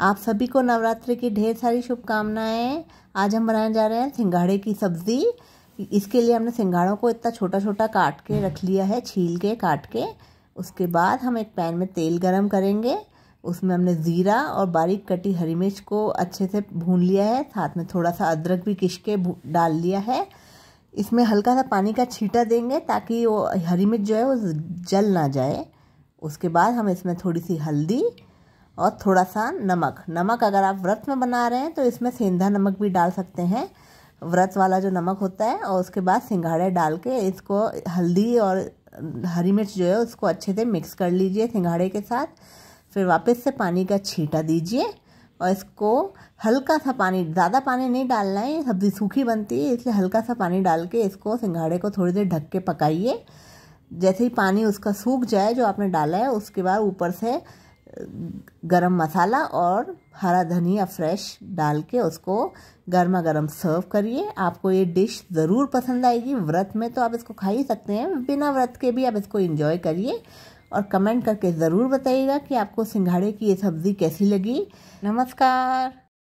आप सभी को नवरात्रि की ढेर सारी शुभकामनाएं आज हम बनाने जा रहे हैं सिंगाड़े की सब्ज़ी इसके लिए हमने सिंगाड़ों को इतना छोटा छोटा काट के रख लिया है छील के काट के उसके बाद हम एक पैन में तेल गरम करेंगे उसमें हमने ज़ीरा और बारीक कटी हरी मिर्च को अच्छे से भून लिया है साथ में थोड़ा सा अदरक भी किश के डाल लिया है इसमें हल्का सा पानी का छीटा देंगे ताकि वो हरी मिर्च जो है वो जल ना जाए उसके बाद हम इसमें थोड़ी सी हल्दी और थोड़ा सा नमक नमक अगर आप व्रत में बना रहे हैं तो इसमें सेंधा नमक भी डाल सकते हैं व्रत वाला जो नमक होता है और उसके बाद सिंघाड़े डाल के इसको हल्दी और हरी मिर्च जो है उसको अच्छे से मिक्स कर लीजिए सिंघाड़े के साथ फिर वापस से पानी का छीटा दीजिए और इसको हल्का सा पानी ज़्यादा पानी नहीं डालना है सब्ज़ी सूखी बनती है इसलिए हल्का सा पानी डाल के इसको सिंघाड़े को थोड़ी देर ढक के पकाइए जैसे ही पानी उसका सूख जाए जो आपने डाला है उसके बाद ऊपर से गरम मसाला और हरा धनिया फ्रेश डाल के उसको गर्मा गर्म सर्व करिए आपको ये डिश ज़रूर पसंद आएगी व्रत में तो आप इसको खा ही सकते हैं बिना व्रत के भी आप इसको इन्जॉय करिए और कमेंट करके ज़रूर बताइएगा कि आपको सिंघाड़े की ये सब्ज़ी कैसी लगी नमस्कार